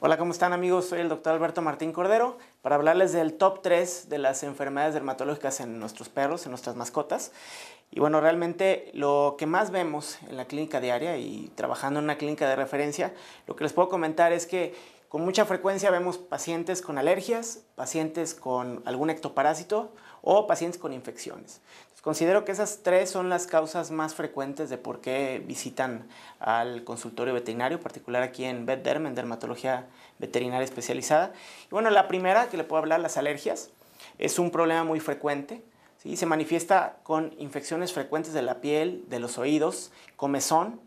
Hola, ¿cómo están amigos? Soy el doctor Alberto Martín Cordero para hablarles del top 3 de las enfermedades dermatológicas en nuestros perros, en nuestras mascotas. Y bueno, realmente lo que más vemos en la clínica diaria y trabajando en una clínica de referencia, lo que les puedo comentar es que con mucha frecuencia vemos pacientes con alergias, pacientes con algún ectoparásito o pacientes con infecciones. considero que esas tres son las causas más frecuentes de por qué visitan al consultorio veterinario, particular aquí en VetDerm, en dermatología veterinaria especializada. Y bueno, la primera que le puedo hablar, las alergias, es un problema muy frecuente. ¿sí? Se manifiesta con infecciones frecuentes de la piel, de los oídos, comezón,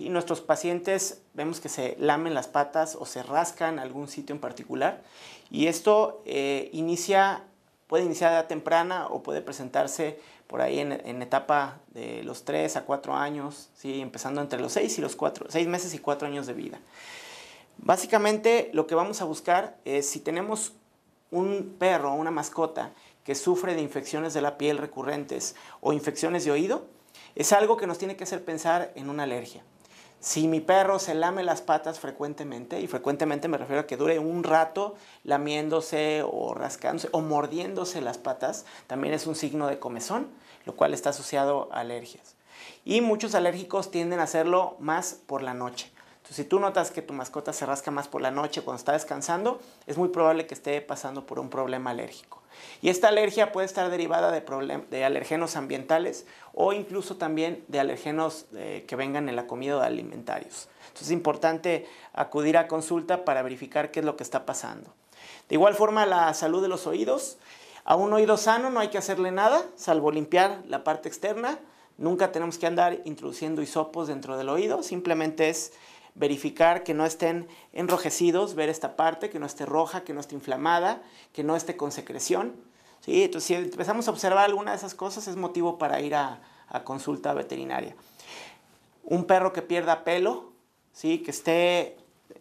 Nuestros pacientes vemos que se lamen las patas o se rascan algún sitio en particular y esto eh, inicia, puede iniciar a edad temprana o puede presentarse por ahí en, etapa de los 3 a 4 años, empezando entre los 6 y los 4, 6 meses y 4 años de vida. Básicamente lo que vamos a buscar es si tenemos un perro o una mascota que sufre de infecciones de la piel recurrentes o infecciones de oído, es algo que nos tiene que hacer pensar en una alergia. Si mi perro se lame las patas frecuentemente, y frecuentemente me refiero a que dure un rato lamiéndose o rascándose o mordiéndose las patas, también es un signo de comezón, lo cual está asociado a alergias. Y muchos alérgicos tienden a hacerlo más por la noche si tú notas que tu mascota se rasca más por la noche cuando está descansando, es muy probable que esté pasando por un problema alérgico. Y esta alergia puede estar derivada de, de alergenos ambientales o incluso también de alergenos eh, que vengan en la comida o alimentarios. Entonces es importante acudir a consulta para verificar qué es lo que está pasando. De igual forma, la salud de los oídos. A un oído sano no hay que hacerle nada, salvo limpiar la parte externa. Nunca tenemos que andar introduciendo hisopos dentro del oído, simplemente es verificar que no estén enrojecidos, ver esta parte, que no esté roja, que no esté inflamada, que no esté con secreción. ¿sí? Entonces, si empezamos a observar alguna de esas cosas, es motivo para ir a, consulta veterinaria. Un perro que pierda pelo, ¿sí? que esté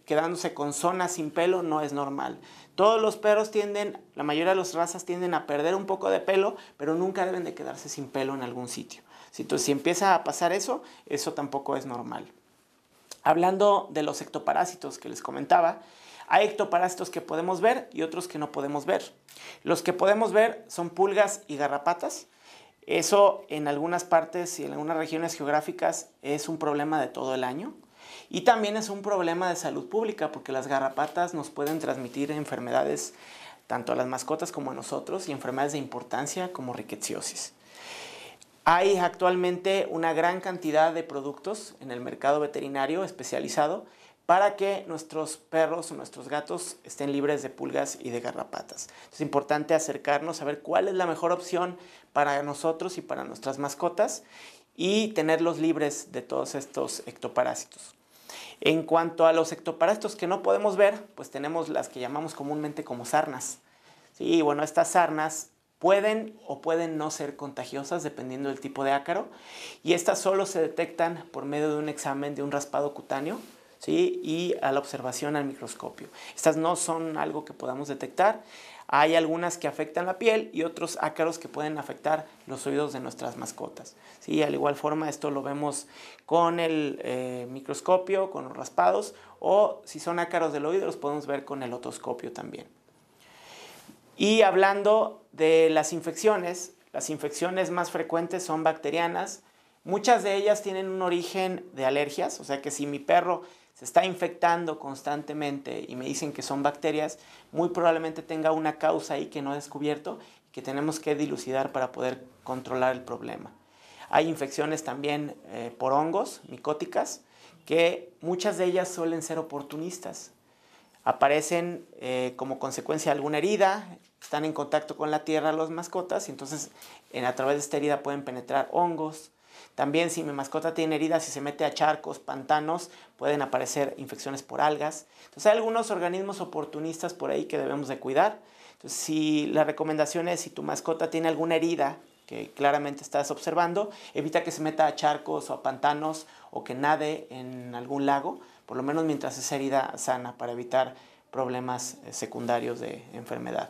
quedándose con zonas sin pelo, no es normal. Todos los perros tienden, la mayoría de las razas tienden a perder un poco de pelo, pero nunca deben de quedarse sin pelo en algún sitio. Entonces, si empieza a pasar eso, eso tampoco es normal. Hablando de los ectoparásitos que les comentaba, hay ectoparásitos que podemos ver y otros que no podemos ver. Los que podemos ver son pulgas y garrapatas. Eso en algunas partes y en algunas regiones geográficas es un problema de todo el año. Y también es un problema de salud pública porque las garrapatas nos pueden transmitir enfermedades tanto a las mascotas como a nosotros y enfermedades de importancia como riqueciosis. Hay actualmente una gran cantidad de productos en el mercado veterinario especializado para que nuestros perros o nuestros gatos estén libres de pulgas y de garrapatas. Es importante acercarnos a ver cuál es la mejor opción para nosotros y para nuestras mascotas y tenerlos libres de todos estos ectoparásitos. En cuanto a los ectoparásitos que no podemos ver, pues tenemos las que llamamos comúnmente como sarnas. Y bueno, estas sarnas pueden o pueden no ser contagiosas dependiendo del tipo de ácaro y estas solo se detectan por medio de un examen de un raspado cutáneo ¿sí? y a la observación al microscopio. Estas no son algo que podamos detectar. Hay algunas que afectan la piel y otros ácaros que pueden afectar los oídos de nuestras mascotas. ¿sí? Al igual forma, esto lo vemos con el eh, microscopio, con los raspados o si son ácaros del oído los podemos ver con el otoscopio también. Y hablando de las infecciones, las infecciones más frecuentes son bacterianas. Muchas de ellas tienen un origen de alergias, o sea que si mi perro se está infectando constantemente y me dicen que son bacterias, muy probablemente tenga una causa ahí que no he descubierto y que tenemos que dilucidar para poder controlar el problema. Hay infecciones también eh, por hongos, micóticas, que muchas de ellas suelen ser oportunistas aparecen eh, como consecuencia alguna herida, están en contacto con la tierra los mascotas y entonces a través de esta herida pueden penetrar hongos. También si mi mascota tiene herida si se mete a charcos, pantanos, pueden aparecer infecciones por algas. Entonces hay algunos organismos oportunistas por ahí que debemos de cuidar. Entonces si la recomendación es si tu mascota tiene alguna herida que claramente estás observando, evita que se meta a charcos o a pantanos o que nade en algún lago por lo menos mientras es herida sana, para evitar problemas eh, secundarios de enfermedad.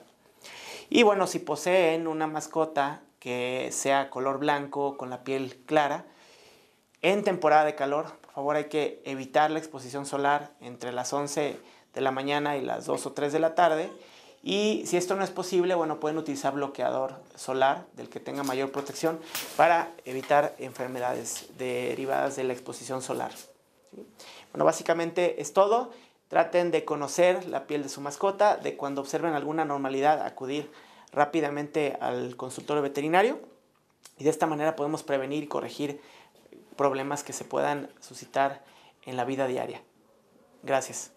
Y bueno, si poseen una mascota que sea color blanco, con la piel clara, en temporada de calor, por favor hay que evitar la exposición solar entre las 11 de la mañana y las 2 o 3 de la tarde. Y si esto no es posible, bueno, pueden utilizar bloqueador solar del que tenga mayor protección para evitar enfermedades derivadas de la exposición solar. Bueno, básicamente es todo. Traten de conocer la piel de su mascota, de cuando observen alguna anormalidad acudir rápidamente al consultorio veterinario y de esta manera podemos prevenir y corregir problemas que se puedan suscitar en la vida diaria. Gracias.